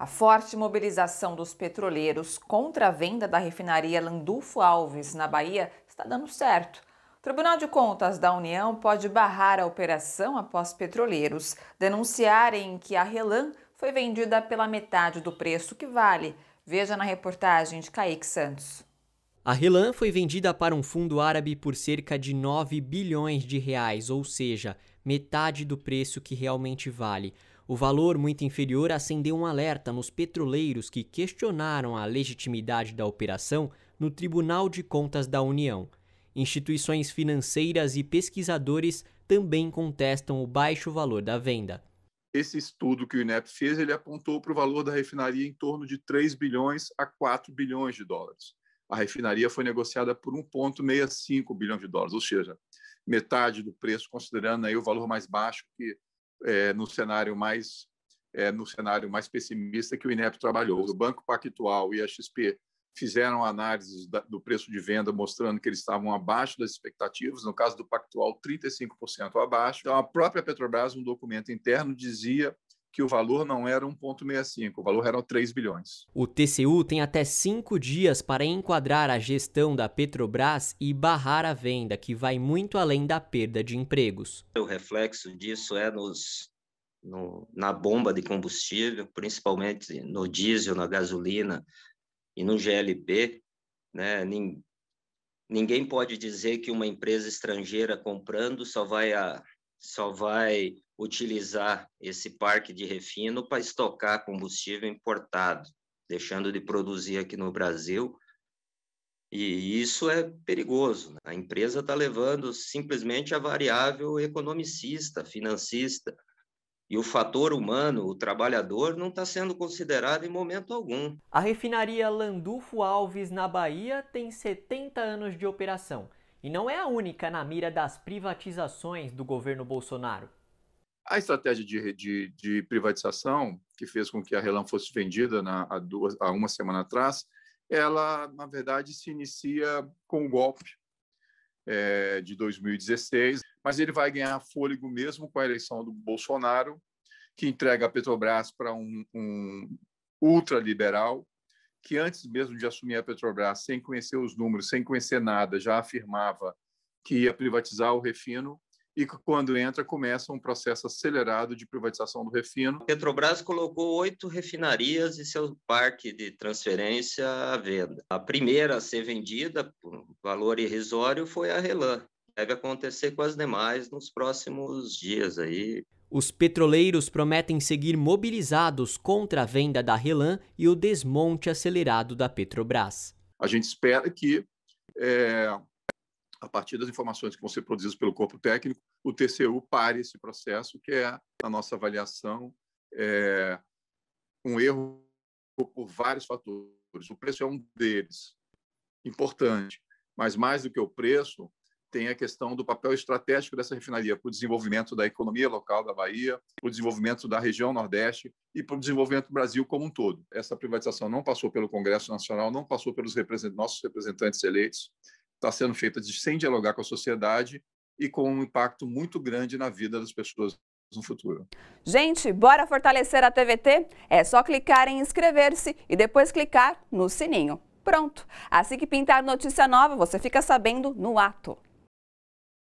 A forte mobilização dos petroleiros contra a venda da refinaria Landulfo Alves, na Bahia, está dando certo. O Tribunal de Contas da União pode barrar a operação após petroleiros denunciarem que a Relan foi vendida pela metade do preço que vale. Veja na reportagem de Kaique Santos. A Relan foi vendida para um fundo árabe por cerca de 9 bilhões de reais, ou seja, metade do preço que realmente vale. O valor muito inferior acendeu um alerta nos petroleiros que questionaram a legitimidade da operação no Tribunal de Contas da União. Instituições financeiras e pesquisadores também contestam o baixo valor da venda. Esse estudo que o INEP fez, ele apontou para o valor da refinaria em torno de 3 bilhões a 4 bilhões de dólares a refinaria foi negociada por 1,65 bilhão de dólares, ou seja, metade do preço, considerando aí o valor mais baixo que é, no cenário mais é, no cenário mais pessimista que o INEP trabalhou. O Banco Pactual e a XP fizeram análises da, do preço de venda mostrando que eles estavam abaixo das expectativas, no caso do Pactual 35% abaixo. Então a própria Petrobras, um documento interno dizia que o valor não era 1,65, o valor era 3 bilhões. O TCU tem até cinco dias para enquadrar a gestão da Petrobras e barrar a venda, que vai muito além da perda de empregos. O reflexo disso é nos, no, na bomba de combustível, principalmente no diesel, na gasolina e no GLP. Né? ninguém pode dizer que uma empresa estrangeira comprando só vai, a, só vai utilizar esse parque de refino para estocar combustível importado, deixando de produzir aqui no Brasil. E isso é perigoso. Né? A empresa está levando simplesmente a variável economicista, financista. E o fator humano, o trabalhador, não está sendo considerado em momento algum. A refinaria Landulfo Alves, na Bahia, tem 70 anos de operação. E não é a única na mira das privatizações do governo Bolsonaro. A estratégia de, de, de, privatização, que fez com que a Relan fosse vendida na, há, duas, há uma semana atrás, ela, na verdade, se inicia com o golpe é, de 2016, mas ele vai ganhar fôlego mesmo com a eleição do Bolsonaro, que entrega a Petrobras para um, um ultraliberal, que antes mesmo de assumir a Petrobras, sem conhecer os números, sem conhecer nada, já afirmava que ia privatizar o refino e que, quando entra, começa um processo acelerado de privatização do refino. Petrobras colocou oito refinarias e seu parque de transferência à venda. A primeira a ser vendida, por valor irrisório, foi a Relan. Deve acontecer com as demais nos próximos dias aí. Os petroleiros prometem seguir mobilizados contra a venda da Relan e o desmonte acelerado da Petrobras. A gente espera que é a partir das informações que vão ser produzidas pelo corpo técnico, o TCU pare esse processo, que é, na nossa avaliação, é um erro por vários fatores. O preço é um deles, importante, mas mais do que o preço, tem a questão do papel estratégico dessa refinaria para o desenvolvimento da economia local da Bahia, para o desenvolvimento da região Nordeste e para o desenvolvimento do Brasil como um todo. Essa privatização não passou pelo Congresso Nacional, não passou pelos representantes, nossos representantes eleitos, está sendo feita sem dialogar com a sociedade e com um impacto muito grande na vida das pessoas no futuro. Gente, bora fortalecer a TVT? É só clicar em inscrever-se e depois clicar no sininho. Pronto! Assim que pintar notícia nova, você fica sabendo no ato.